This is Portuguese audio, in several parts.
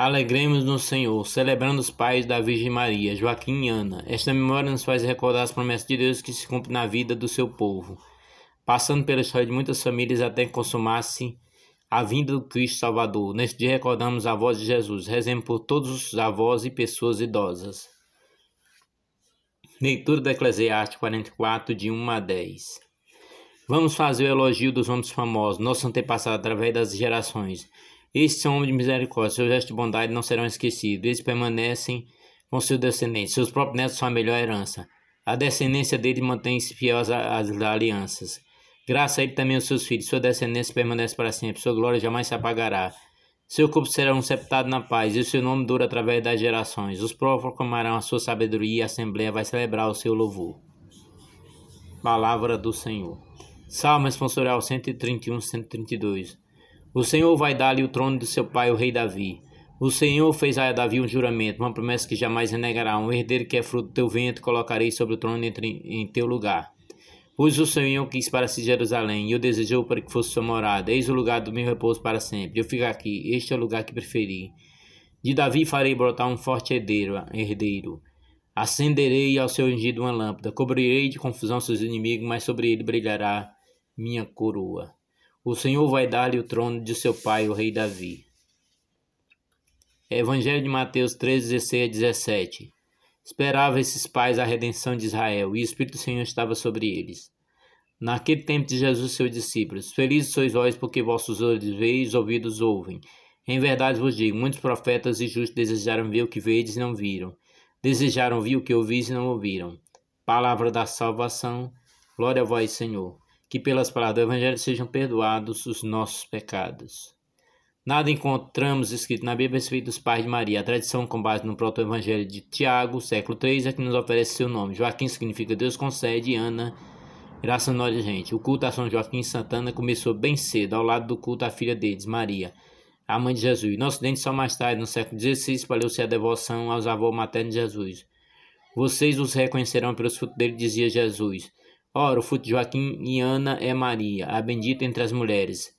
Alegremos no Senhor, celebrando os pais da Virgem Maria, Joaquim e Ana. Esta memória nos faz recordar as promessas de Deus que se cumprem na vida do seu povo, passando pela história de muitas famílias até que consumasse a vinda do Cristo Salvador. Neste dia recordamos a voz de Jesus, rezemos por todos os avós e pessoas idosas. Leitura da Eclesiastes 44, de 1 a 10. Vamos fazer o elogio dos homens famosos, nossos antepassados através das gerações estes são homens de misericórdia, seus gestos de bondade não serão esquecidos. Eles permanecem com seus descendentes. Seus próprios netos são a melhor herança. A descendência dele mantém-se fiel às, às, alianças. Graças a ele também os seus filhos. Sua descendência permanece para sempre. Sua glória jamais se apagará. Seu corpo será septado na paz e o seu nome dura através das gerações. Os proclamarão a sua sabedoria e a assembleia vai celebrar o seu louvor. Palavra do Senhor. Salmo responsorial 131, 132. O Senhor vai dar-lhe o trono de seu pai, o rei Davi. O Senhor fez a Davi um juramento, uma promessa que jamais renegará. Um herdeiro que é fruto do teu ventre colocarei sobre o trono entre, em teu lugar. Pois o Senhor quis para si Jerusalém, e o desejou para que fosse sua morada. Eis o lugar do meu repouso para sempre. Eu fico aqui, este é o lugar que preferi. De Davi farei brotar um forte herdeiro, herdeiro. Acenderei ao seu ungido uma lâmpada, cobrirei de confusão seus inimigos, mas sobre ele brilhará minha coroa. O Senhor vai dar-lhe o trono de seu pai, o rei Davi. Evangelho de Mateus 3, 16 a 17. Esperava esses pais a redenção de Israel, e o Espírito do Senhor estava sobre eles. Naquele tempo de Jesus, seus discípulos: Felizes sois vós, porque vossos olhos veem e ouvidos ouvem. Em verdade vos digo: muitos profetas e justos desejaram ver o que vedes e não viram, desejaram ouvir o que ouvis e não ouviram. Palavra da salvação, glória a vós, Senhor que pelas palavras do Evangelho sejam perdoados os nossos pecados. Nada encontramos escrito na Bíblia a respeito dos pais de Maria. A tradição, com base no proto-evangelho de Tiago, século III, é que nos oferece seu nome. Joaquim significa Deus concede e Ana, graça nós gente. O culto a São Joaquim Santana começou bem cedo, ao lado do culto à filha deles, Maria, a mãe de Jesus. No Ocidente, só mais tarde, no século XVI, espalhou-se a devoção aos avós maternos de Jesus. Vocês os reconhecerão pelos frutos dele, dizia Jesus. Ora, o fruto de Joaquim e Ana é Maria, a bendita entre as mulheres.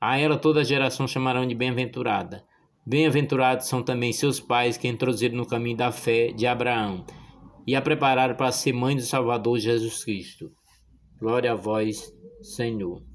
A ela toda a geração chamarão de bem-aventurada. Bem-aventurados são também seus pais que introduziram no caminho da fé de Abraão e a prepararam para ser mãe do Salvador Jesus Cristo. Glória a vós, Senhor.